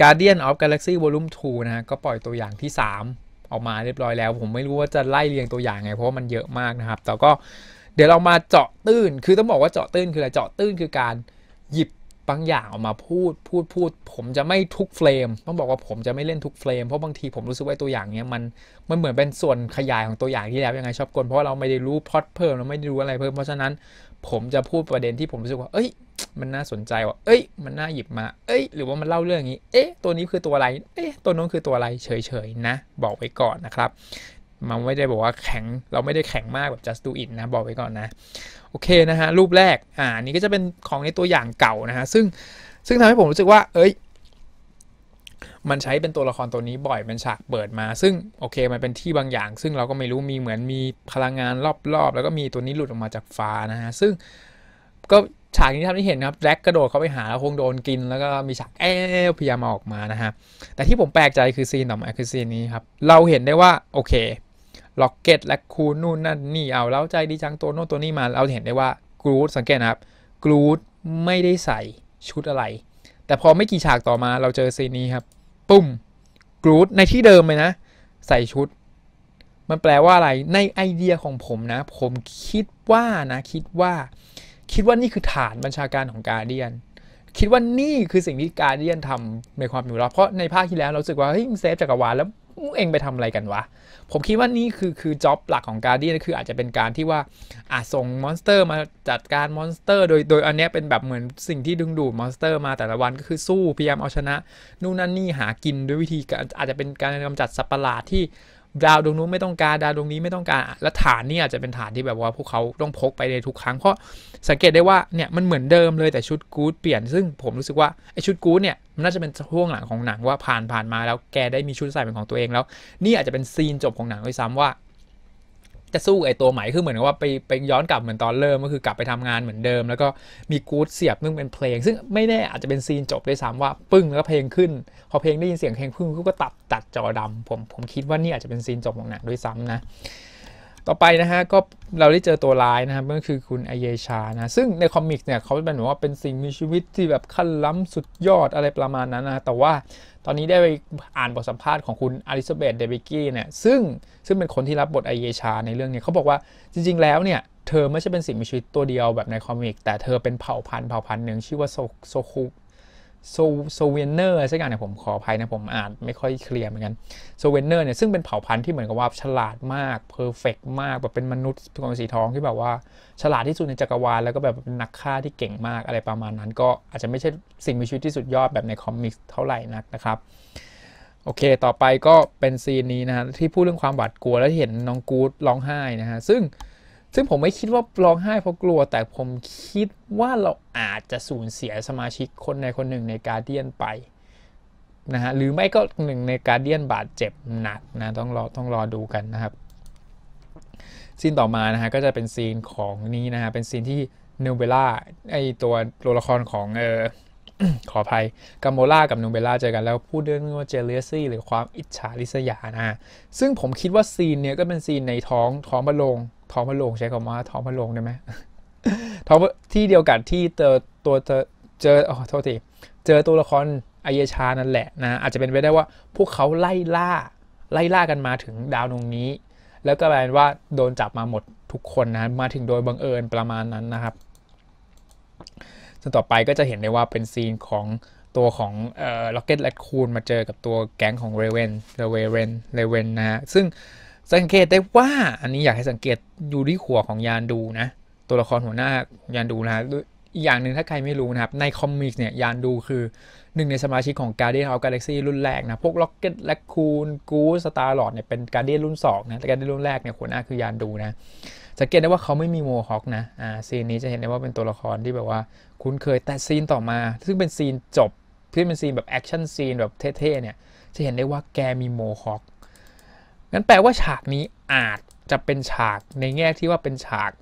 Guardian of Galaxy Volume 2นะฮะก็ปล่อยตัวอย่างที่ 3 ออกมาเรียบร้อยแล้ว ผมไม่รู้ว่าจะไล่เรียงตัวอย่างไงเพราะมันเยอะมากนะครับแต่ก็เดี๋ยวเรามาเจาะตื้น คือต้องบอกว่าเจาะตื้นคืออะไรเจาะตื้นคือการหยิบบางอย่างออกมาพูดพูดพูดผมจะไม่ทุกเฟรมต้องบอกว่าผมจะไม่เล่นทุกเฟรมเพราะบางทีผมรู้สึกว่าตัวอย่างเนี้ยมันมันเหมือนเป็นส่วนขยายของตัวอย่างที่แล้วยังไงชอบกลเพราะเราไม่ได้รู้พอดเพิ่มเราไม่ได้รู้อะไรเพิ่มเพราะฉะนั้นผมจะพูดประเด็นที่ผมรู้สึกว่า เอ้ย มันน่าสนใจว่ะ เอ้ย มันน่าหยิบมา เอ้ย หรือว่ามันเล่าเรื่องนี้ เอ๊ะตัวนี้คือตัวอะไร เอ๊ะตัวนู้นคือตัวอะไร เฉยๆ นะ บอกไว้ก่อนนะครับ มันไม่ได้บอกว่าแข็ง เราไม่ได้แข็งมากแบบ just do it นะ บอกไว้ก่อนนะ โอเคนะฮะ รูปแรก อ่า นี่ก็จะเป็นของในตัวอย่างเก่านะฮะ ซึ่ง ซึ่งทำให้ผมรู้สึกว่า เอ้ยมันใช้เป็นตัวละครตัวนี้บ่อยเป็นฉากเปิดมา ซึ่งโอเค มันเป็นที่บางอย่าง ซึ่งเราก็ไม่รู้มีเหมือนมีพลังงานรอบๆ แล้วก็มีตัวนี้หลุดออกมาจากฟ้านะฮะซึ่งก็ฉากนี้ท่านได้เห็นครับแร็กกระโดดเข้าไปหา แล้วคงโดนกิน แล้วก็มีฉากเอ๊พยายามออกมานะฮะแต่ที่ผมแปลกใจคือซีนต่อมาคือซีนนี้ครับเราเห็นได้ว่าโอเคล็อกเก็ตและคูนู่นนั่นนี่เอาแล้วใจดีจังตัวโน้นตัวนี้มาเราเห็นได้ว่ากรูดสังเกตนะครับกรูดไม่ได้ใส่ชุดอะไร แต่พอไม่กี่ฉากต่อมาเราเจอซีนนี้ครับปุ่มกรูดในที่เดิมเลยนะ ใส่ชุด มันแปลว่าอะไรในไอเดียของผมนะ ผมคิดว่านะ คิดว่า คิดว่านี่คือฐานบัญชาการของกาเดียน คิดว่านี่คือสิ่งที่กาเดียนทำในความอยู่รอดเพราะ ในภาคที่แล้วเราสึกว่าเฮ้ยเซฟจักรวาลแล้วเองไปทำอะไรกันวะ ผมคิดว่านี่คือคือจ็อบหลักของการ์ดี้นคืออาจจะเป็นการที่ว่าอาส่งมอนสเตอร์มาจัดการมอนสเตอร์ โดยโดยอันนี้เป็นแบบเหมือนสิ่งที่ดึงดูดมอนสเตอร์มาแต่ละวันก็คือสู้พยายามเอาชนะ นู่นนั่นนี่หากินด้วยวิธีอาจจะเป็นการกำจัดสัตว์ประหลาดที่ดาวดวงนู้นไม่ต้องการดาวดวงนี้ไม่ต้องการ และฐานนี่อาจจะเป็นฐานที่แบบว่าพวกเขาต้องพกไปในทุกครั้งเพราะสังเกตได้ว่าเนี่ยมันเหมือนเดิมเลยแต่ชุดกู๊ดเปลี่ยนซึ่งผมรู้สึกว่าไอชุดกู๊ดเนี่ยมันน่าจะเป็นช่วงหลังของหนังว่าผ่านผ่านมาแล้วแกได้มีชุดใส่เป็นของตัวเองแล้ว นี่อาจจะเป็นซีนจบของหนังด้วยซ้ำว่าจะสู้ไอตัวใหม่คือเหมือนว่าไปไปย้อนกลับเหมือนตอนเริ่มก็คือกลับไปทำงานเหมือนเดิม แล้วก็มีกู๊ดเสียบนึ่งเป็นเพลง ซึ่งไม่แน่อาจจะเป็นซีนจบด้วยซ้ำว่าปึ้งแล้วเพลงขึ้น พอเพลงได้ยินเสียงเพลงพึ่งก็ตัดตัดจอดำผมผมคิดว่านี่อาจจะเป็นซีนจบของหนังด้วยซ้ำนะต่อไปนะฮะก็เราได้เจอตัวร้ายนะครับก็คือคุณอเยชานะซึ่งในคอมิกเนี่ยเขาเป็นแบบว่าเป็นสิ่งมีชีวิตที่แบบขั้นล้ำสุดยอดอะไรประมาณนั้นนะแต่ว่าตอนนี้ได้ไปอ่านบทสัมภาษณ์ของคุณอลิซาเบธเดบิกี้เนี่ย ซึ่งซึ่งเป็นคนที่รับบทอเยชา ในเรื่องเนี้เขาบอกว่าจริงๆแล้วเนี่ยเธอไม่ใช่เป็นสิ่งมีชีวิตตัวเดียวแบบในคอมิก แต่เธอเป็นเผ่าพันธุ์เผ่าพันธุ์หนึ่งชื่อว่าโซคุโซโซเวนเนอร์สักอย่างเนี่ยผมขออภัยนะผมอ่าน ไม่ค่อยเคลียร์เหมือนกันโซเวนเนอร์เนี่ยซึ่งเป็นเผ่าพันธุ์ที่เหมือนกับว่าฉลาดมากเพอร์เฟกมากแบบเป็นมนุษย์ตองสีทองที่แบบว่า ฉลาดที่สุดในจักรวาลแล้วก็แบบเป็นนักฆ่าที่เก่งมากอะไรประมาณนั้นก็อาจจะไม่ใช่สิ่งมีชีวิตที่สุดยอด แบบในคอมิกเท่าไหร่นักนะครับ โอเค ต่อไปก็เป็นซีนนี้นะฮะที่พูดเรื่องความหวาดกลัว และเห็นน้องกู๊ดร้องไห้นะฮะซึ่งซึ่งผมไม่คิดว่าร้องไห้เพราะกลัวแต่ผมคิดว่าเราอาจจะสูญเสียสมาชิกคนในคนหนึ่งในการเดียนไปนะฮะหรือไม่ก็หนึ่งในการเดียนบาดเจ็บหนักนะต้องรอต้องรอดูกันนะครับ ซีนต่อมานะฮะก็จะเป็นซีนของนี้นะฮะเป็นซีนที่นูเบล่าไอตัวตัวละครของเออขออภัยกัมโบล่ากับนูเบล่าเจอกันแล้วพูดเรื่องว่าเจเลซี่หรือความอิจฉาริษยานะซึ่งผมคิดว่าซีนเนี้ยก็เป็นซีนในท้องท้องบะลงท้องพระโรงใช้คำว่า ท้องพระโรงได้ไหมท้องที่เดียวกันที่เจอตัวเจอเจออ๋อโทษทีเจอตัวละครอเยชานั่นแหละนะ อาจจะเป็นไปได้ว่าพวกเขาไล่ล่าไล่ล่ากันมาถึงดาวดวงนี้ แล้วก็แปลว่าโดนจับมาหมดทุกคนนะมาถึงโดยบังเอิญประมาณนั้นนะครับ ส่วนต่อไปก็จะเห็นได้ว่าเป็นซีนของตัวของเอ่อล็อกเก็ตและคูนมาเจอกับตัวแก๊งของเรเวนเรเวนเรเวนนะฮะซึ่งสังเกตได้ว่าอันนี้อยากให้สังเกตอยู่ที่หัวของยานดูนะตัวละครหัวหน้ายานดูนะอีกอย่างหนึ่งถ้าใครไม่รู้นะครับในคอมมิกเนี่ยยานดูคือหนึ่งในสมาชิกของ Guardian of g a ก a x y รุ่นแรกนะพวกล็อกเก็ตและคูนกูสตาร์ลอดเนี่ยเป็นาร์เดียนรุ่น2นะแต่าร์เดียนรุ่นแรกเนี่ยหัวหน้าคือยานดูนะสังเกตได้ว่าเขาไม่มีโมฮอคนะอ่าซีนนี้จะเห็นได้ว่าเป็นตัวละครที่แบบว่าคุ้นเคยแต่ซีนต่อมา ซึ่งเป็นซีนจบที่เป็นซีนแบบแอคชั่นซีนแบบเท่ๆเนี่ยจะเห็นได้ว่าแกมีโมฮอคงั้นแปลว่าฉากนี้อาจจะเป็นฉากในแง่ที่ว่าเป็นฉาก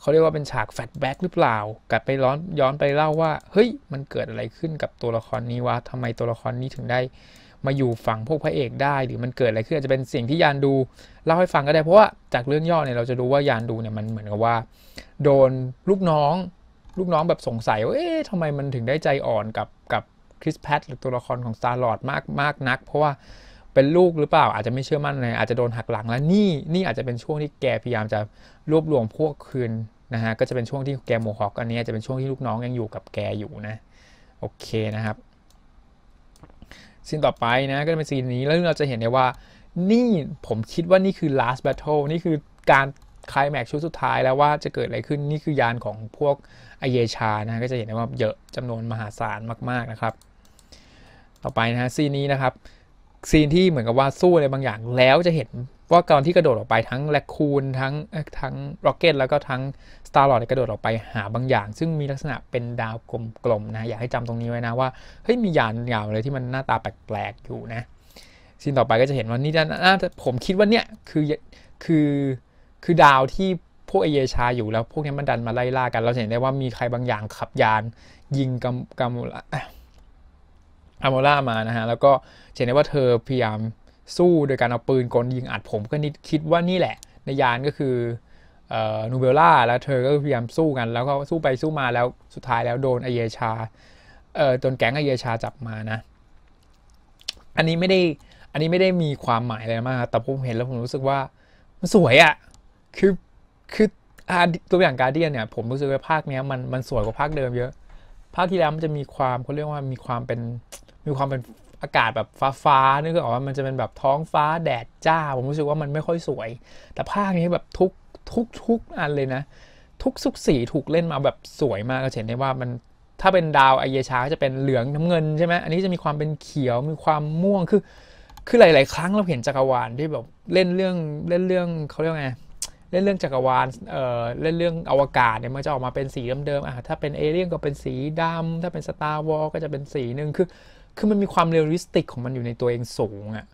เขาเรียกว่าเป็นฉากแฟลชแบ็กหรือเปล่ากลับไปร้อนย้อนไปเล่าว่าเฮ้ยมันเกิดอะไรขึ้นกับตัวละครนี้วะทำไมตัวละครนี้ถึงได้มาอยู่ฝั่งพวกพระเอกได้ หรือมันเกิดอะไรขึ้นอาจจะเป็นสิ่งที่ยานดูเล่าให้ฟังก็ได้เพราะว่าจากเรื่องย่อเนี่ยเราจะรู้ว่ายานดูเนี่ยมันเหมือนกับว่า โดนลูกน้อง ลูกน้องแบบสงสัยว่าเอ๊ะทำไมมันถึงได้ใจอ่อนกับกับคริสแพทหรือตัวละครของซาร์ลอดมากมากนัก เพราะว่าเป็นลูกหรือเปล่าอาจจะไม่เชื่อมั่นเลยอาจจะโดนหักหลังและนี่นี่อาจจะเป็นช่วงที่แกพยายามจะรวบรวมพวกคืนนะฮะก็จะเป็นช่วงที่แกโมฮอกอันนี้จะเป็นช่วงที่ลูกน้องยังอยู่กับแกอยู่นะโอเคนะครับซีนต่อไปนะก็จะเป็นซีนนี้แล้วเราจะเห็นได้ว่านี่ผมคิดว่านี่คือ last battle นี่คือการคลายแม็กชุดสุดท้ายแล้วว่าจะเกิดอะไรขึ้นนี่คือยานของพวกอเยชานะก็จะเห็นได้ว่าเยอะจำนวนมหาศาลมาก ๆนะครับ ต่อไปนะฮะซีนนี้นะครับซีนที่เหมือนกับว่าสู้อะไรบางอย่าง แล้วจะเห็นว่าตอนที่กระโดดออกไปทั้งแลคูนทั้งทั้งโรเกตแล้วก็ทั้งสตาร์ลอดกระโดดออกไปหาบางอย่าง ซึ่งมีลักษณะเป็นดาวกลมๆนะอยากให้จำตรงนี้ไว้นะว่าเฮ้ยมียานยาวเลยที่มันหน้าตาแปลกๆอยู่นะซีนต่อไปก็จะเห็นว่านี่น่าผมคิดว่าเนี่ยคือคือคือดาวที่พวกเอเยชาอยู่แล้วพวกนี้มันดันมาไล่ล่ากันเราเห็นได้ว่ามีใครบางอย่างขับยานยิงกำกำอามล่ามานะฮะ แล้วก็เห็นได้ว่าเธอพยายามสู้โดยการเอาปืนกลยิงอัดผมก็นิดคิดว่านี่แหละ ในยานก็คือนูเบลล่าแล้วเธอก็พยายามสู้กันแล้วก็สู้ไปสู้มาแล้วสุดท้ายแล้วโดนอเยชาเอ่อจนแก๊งอเยชาจับมานะ อันนี้ไม่ได้อันนี้ไม่ได้มีความหมายอะไรมากแต่ผมเห็นแล้วผมรู้สึกว่า มันสวยอะ่ะคือคือตัวอย่างการเดียนเนี่ยผมรู้สึกว่าภาคเนี้ยมันมันสวยกว่าภาคเดิมเยอะภาคที่แล้วมันจะมีความเขาเรียกว่ามีความเป็นมีความเป็นอากาศแบบฟ้าๆนึกออกว่ามันจะเป็นแบบท้องฟ้าแดดจ้า ผมรู้สึกว่ามันไม่ค่อยสวย แต่ภาคนี้แบบทุกทุกทุกอันเลยนะ ทุกสุกสีถูกเล่นมาแบบสวยมากก็เห็นได้ว่ามันถ้าเป็นดาวไอเยชาจะเป็นเหลืองน้ำเงินใช่ไหมอันนี้จะมีความเป็นเขียวมีความม่วงคือ คือหลายๆครั้งเราเห็นจักรวาลที่แบบเล่นเรื่องเล่นเรื่องเขาเรียกไงเล่นเรื่องจักรวาลเอ่อเล่นเรื่องอวกาศเนี่ยมันจะออกมาเป็นสีเดิมๆอ่ะถ้าเป็นเอเลี่ยนก็เป็นสีดำ ถ้าเป็นสตาร์วอลก็จะเป็นสีหนึ่งคือคือมันมีความเรียลลิสติกของมันอยู่ในตัวเองสูงอะ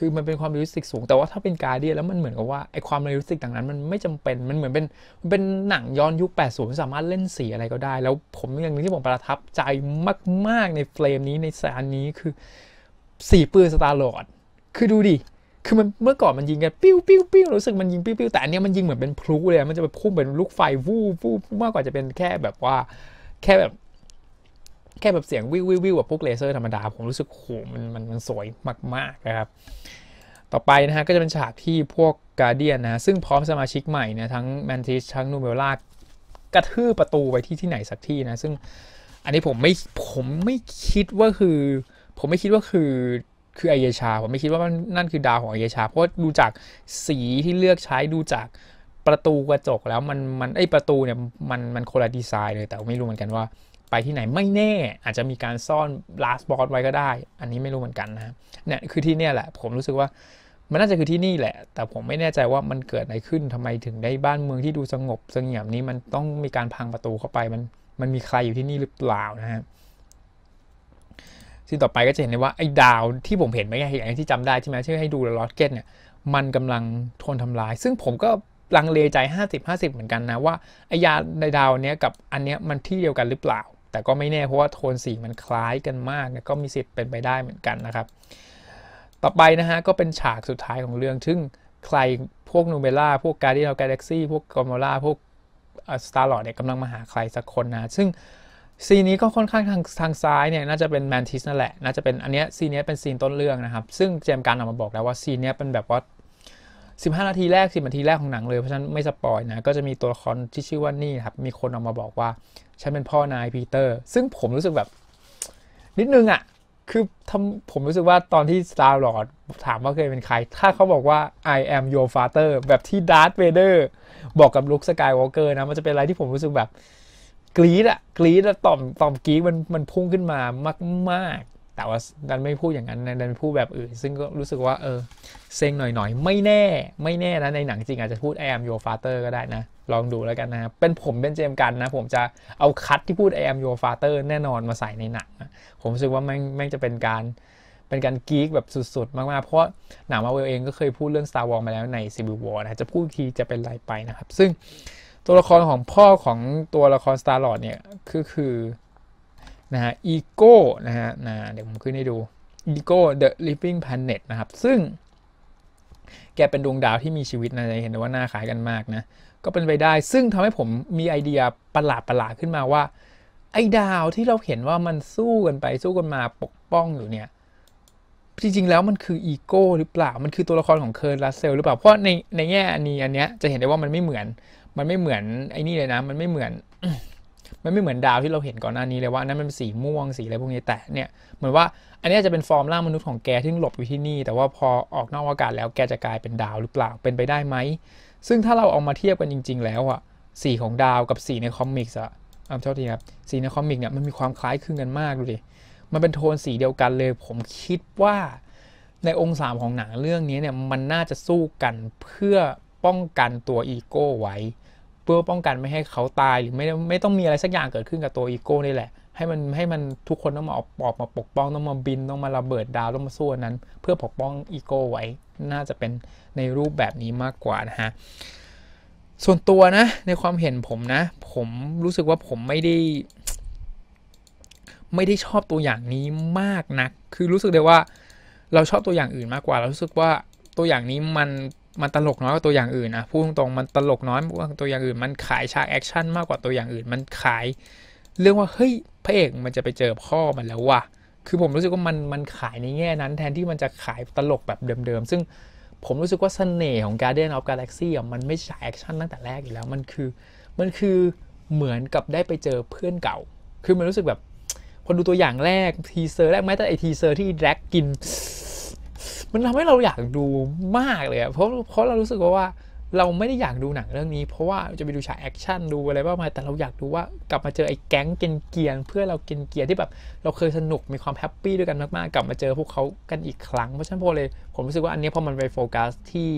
คือมันเป็นความเรียลลิสติกสูง แต่ว่าถ้าเป็นการเดียแล้วมันเหมือนกับว่าไอความเรียลลิสติกต่างนั้นมันไม่จำเป็น มันเหมือนเป็น มันเป็นหนังย้อนยุค 80 สามารถเล่นสีอะไรก็ได้ แล้วผมอย่างนึงที่ผมประทับใจมาก ๆ ในเฟรมนี้ในสารนี้คือสีปืนสตาร์ลอดคือดูดิ คือมันเมื่อก่อนมันยิงกันปิ้วปิ้วปิ้วรู้สึกมันยิงปิ้วปิ้วแต่อันนี้มันยิงเหมือนเป็นพลุเลย มันจะไปพุ่งเป็นลูกไฟวูบวูบมากกว่าจะเป็นแค่แบบว่าแค่แบบแค่แบบเสียงวิววิววิวแบบพวกเลเซอร์ธรรมดา ผมรู้สึกโหมันมันมันสวยมากๆนะครับต่อไปนะฮะก็จะเป็นฉากที่พวกกาเดียนนะซึ่งพร้อมสมาชิกใหม่เนี่ย ทั้งแมนทิสทั้งนูเบลล่ากระทืบประตูไปที่ที่ไหนสักที่นะ ซึ่งอันนี้ผมไม่ผมไม่คิดว่าคือ ผมไม่คิดว่าคือคือไอเยชา ผมไม่คิดว่านั่นคือดาวของไอเยชา เพราะดูจาก สีที่เลือกใช้ดูจากประตูกระจกแล้วมันมันไอประตูเนี่ยมันมันคนละดีไซน์เลย แต่ไม่รู้เหมือนกันว่าไปที่ไหนไม่แน่ อาจจะมีการซ่อน last b o s ไว้ก็ได้ อันนี้ไม่รู้เหมือนกันนะเนี่ยคือที่เนี่ยแหละ ผมรู้สึกว่ามันน่าจะคือที่นี่แหละ แต่ผมไม่แน่ใจว่ามันเกิดอะไรขึ้นทำไมถึงได้บ้านเมืองที่ดูสงบสงี่ยมนี้ มันต้องมีการพังประตูเข้าไป มัน มันมีใครอยู่ที่นี่หรือเปล่านะฮะซึ่งต่อไปก็จะเห็นได้ว่าไอ้ดาวที่ผมเห็นไม่ใช่อย่างที่จำได้ใช่ไหมที่ให้ดูลอตเก็ตเนี่ย มันกำลังทนทำลาย ซึ่งผมก็ลังเลใจ 50-50 เหมือนกันนะว่าไอ้ยาในดาวเนี้ยกับอันเนี้ยมันที่เดียวกันหรือเปล่าแต่ก็ไม่แน่เพราะว่าโทนสีมันคล้ายกันมากก็มีสิทธิ์เป็นไปได้เหมือนกันนะครับ ต่อไปนะฮะก็เป็นฉากสุดท้ายของเรื่อง ซึ่งใครพวกนูเบล่าพวกการ์ดิเอลกาแล็กซี่พวกกอมอล่าพวกสตาร์ลอดเนี่ยกำลังมาหาใครสักคนนะ ซึ่งซีนนี้ก็ค่อนข้างทางทางซ้ายเนี่ยน่าจะเป็นแมนทิสนั่นแหละ น่าจะเป็นอันเนี้ยซีนนี้เป็นซีนต้นเรื่องนะครับ ซึ่งเจมการออกมาบอกแล้วว่าซีนนี้เป็นแบบว่า15 นาทีแรก 10 นาทีแรกของหนังเลยเพราะฉะนั้นไม่สปอยนะ ก็จะมีตัวละครที่ชื่อว่านี่ครับ มีคนออกมาบอกว่า ฉันเป็นพ่อนายพีเตอร์ ซึ่งผมรู้สึกแบบ นิดนึงอะ่ะ คือทำผมรู้สึกว่าตอนที่ Star Lord ถามว่าเคยเป็นใคร ถ้าเขาบอกว่า I am your father แบบที่ Darth Vader บอกกับลุคสกายวอล์กเกอร์นะมันจะเป็นอะไรที่ผมรู้สึกแบบกรี๊ดอะกรี๊ดอะต่อมต่อมกรี๊ดมันมันพุ่งขึ้นมามากแต่ว่าดันไม่พูดอย่างนั้นดันพูดแบบอื่น ซึ่งก็รู้สึกว่า เออ เซ็งหน่อยๆ ไม่แน่ไม่แน่นะ ในหนังจริงอาจจะพูด I am your father ก็ได้นะ ลองดูแล้วกันนะครับเป็นผมเป็นเจมกันนะ ผมจะเอาคัดที่พูด I am your father แน่นอนมาใส่ในหนัง ผมรู้สึกว่าแม่งแม่งจะเป็นการเป็นการกีกแบบสุดๆ มากๆ เพราะ หนังมาเวลเองก็เคยพูดเรื่อง Star Wars มาแล้วใน Civil War นะจะพูดทีจะเป็นไรไปนะครับซึ่งตัวละครของพ่อของตัวละคร Star Lord เนี่ยคือคอนะฮะ อีโก้ นะฮะนะเดี๋ยวผมขึ้นให้ดู อีโก้เดอะลิฟวิ่งแพลเน็ตนะครับ ซึ่ง แกเป็นดวงดาวที่มีชีวิตนะจะเห็นว่าหน้าขายกันมากนะ ก็เป็นไปได้ ซึ่งทำให้ผมมีไอเดียประหลาดประหลาดขึ้นมาว่า ไอดาวที่เราเห็นว่ามันสู้กันไป สู้กันมาปกป้องอยู่เนี่ย จริง ๆ แล้วมันคืออีโก้หรือเปล่ามันคือตัวละครของเคิร์ลัสเซลหรือเปล่าเพราะในในแง่อันนี้อันเนี้ยจะเห็นได้ว่ามันไม่เหมือน มันไม่เหมือนไอ้นี่เลยนะ มันไม่เหมือนมันไม่เหมือนดาวที่เราเห็นก่อนหน้านี้เลยว่านั้นมันเป็นสีม่วงสีอะไรพวกนี้แต่เนี่ยเหมือนว่า อันนี้จะเป็นฟอร์มร่างมนุษย์ของแกที่หลบอยู่ที่นี่ แต่ว่าพอออกนอกอากาศแล้วแกจะกลายเป็นดาวหรือเปล่าเป็นไปได้ไหมซึ่งถ้าเราเอามาเทียบกันจริง ๆ แล้วอะสีของดาวกับสีในคอมิกส์อะอ้าวท่าทีครับสีในคอมิกเนี่ยมันมีความคล้ายคลึงกันมากเลยมันเป็นโทนสีเดียวกันเลย ผมคิดว่าในองค์สามของหนังเรื่องนี้เนี่ยมันน่าจะสู้กันเพื่อป้องกันตัวอีโก้ไว้เพื่อป้องกันไม่ให้เขาตายหรือไม่ไม่ต้องมีอะไรสักอย่างเกิดขึ้นกับตัวอีโก้นี่แหละ ให้มันให้มันทุกคนต้องมาออกปอกมาปกป้องต้อง มาบินต้องมาระเบิดดาวต้องมาสู้นั้น เพื่อปกป้องอีโก้ไว้ น่าจะเป็นในรูปแบบนี้มากกว่านะฮะส่วนตัวนะในความเห็นผมนะผมรู้สึกว่าผมไม่ได้ ไม่ได้ชอบตัวอย่างนี้มากนะักคือรู้สึกได้ว่าเราชอบตัวอย่างอื่นมากกว่า เรารู้สึกว่าตัวอย่างนี้มันมันตลกน้อยกว่าตัวอย่างอื่นนะพูดตรงๆมันตลกน้อยกว่าตัวอย่างอื่น มันขายฉากแอคชั่นมากกว่าตัวอย่างอื่นมันขายเรื่องว่า เฮ้ยพระเอกมันจะไปเจอพ่อมันแล้วว่ะคือผมรู้สึกว่ามันมันขายในแง่นั้นแทนที่มันจะขายตลกแบบเดิมๆซึ่งผมรู้สึกว่าสเสน่ห์ของ Guardian of Galaxy อะมันไม่ใช่แอคชั่นตั้งแต่แรกอยู่แล้วมันคือมันคือเหมือนกับได้ไปเจอเพื่อนเก่าคือมันรู้สึกแบบพอดูตัวอย่างแรกทีเซอร์แรกแม้แต่ไอทีเซอร์ที่แร็กกินมันทำให้เราอยากดูมากเลยเพราะเพราะเรา รู้สึกว่าวาเราไม่ได้อยากดูหนังเรื่องนี้ เพราะว่าจะไปดูฉากแอคชั่น ดูอะไรบ้างมาแต่เราอยากดูว่ากลับมาเจอไอ้แก๊งเกนเกียน เพื่อเราเกนเกียนที่แบบเราเคยสนุก มีความแฮปปี้ด้วยกันมาก ๆ กลับมาเจอพวกเขากันอีกครั้ง เพราะฉะนั้นพอเลย ผมรู้สึกว่าอันนี้พอมันไปโฟกัสที่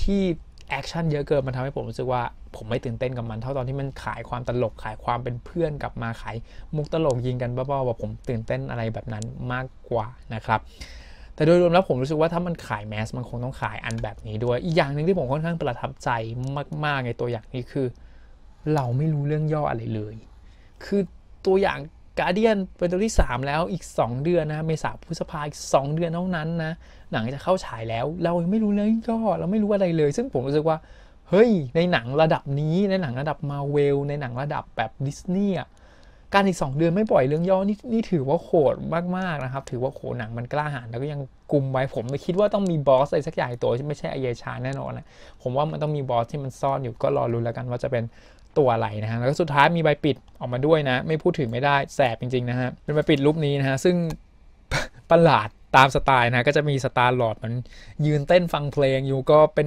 ที่แอคชั่นเยอะเกิน มันทำให้ผมรู้สึกว่าผมไม่ตื่นเต้นกับมัน เท่าตอนที่มันขายความตลก ขายความเป็นเพื่อนกลับมาขายมุกตลกยิงกันบ้าๆว่าผมตื่นเต้นอะไรแบบนั้นมากกว่านะครับแต่โดยรวมแล้วผมรู้สึกว่าถ้ามันขายแมส มันคงต้องขายอันแบบนี้ด้วยอีกอย่างหนึ่งที่ผมค่อนข้างประทับใจมาก ๆในตัวอย่างนี้คือ เราไม่รู้เรื่องย่ออะไรเลย คือตัวอย่างการเดียนเป็นตัวที่ 3 แล้วอีก 2 เดือนนะเมษาพฤษภาอีก 2 เดือนเท่านั้นนะ หนังจะเข้าฉายแล้วเราไม่รู้เรื่องย่อเราไม่รู้อะไรเลย ซึ่งผมรู้สึกว่าเฮ้ย ในหนังระดับนี้ในหนังระดับมาเวลในหนังระดับแบบดิสนีย์การอีก2เดือนไม่ปล่อยเรื่องย่อนี่นี่ถือว่าโหดมากๆนะครับถือว่าโหหนังมันกล้าหาญแล้วก็ยังกลุ่มไว้ผมไม่คิดว่าต้องมีบอสอะไรสักอย่างตัวที่ไม่ใช่อเยชาแน่นอนนะผมว่ามันต้องมีบอสที่มันซ่อนอยู่ก็รอรุ้นแล้วกันว่าจะเป็นตัวอะไรนะฮะแล้วก็สุดท้ายมีใบปิดออกมาด้วยนะไม่พูดถึงไม่ได้แสบจริงๆนะฮะเป็นใบปิดรูปนี้นะฮะซึ่งประหลาดตามสไตล์นะก็จะมีสตาร์หลอดมันยืนเต้นฟังเพลงอยู่ก็เป็น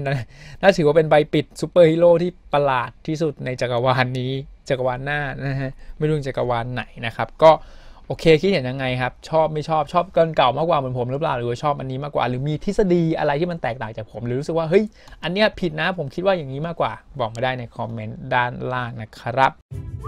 น่าถือว่าเป็นใบปิดซูเปอร์ฮีโร่ที่ประหลาดที่สุดในจักรวาลนี้ จักรวาลหน้านะฮะไม่รู้จักรวาลไหนนะครับก็โอเคคิดเห็นยังไงครับ ชอบไม่ชอบชอบเกินเก่ามากกว่าเหมือนผมหรือเปล่าหรือว่าชอบอันนี้มากกว่า หรือมีทฤษฎีอะไรที่มันแตกต่างจากผม หรือรู้สึกว่าเฮ้ยอันเนี้ยผิดนะผมคิดว่าอย่างนี้มากกว่า บอกมาได้ในคอมเมนต์ด้านล่างนะครับ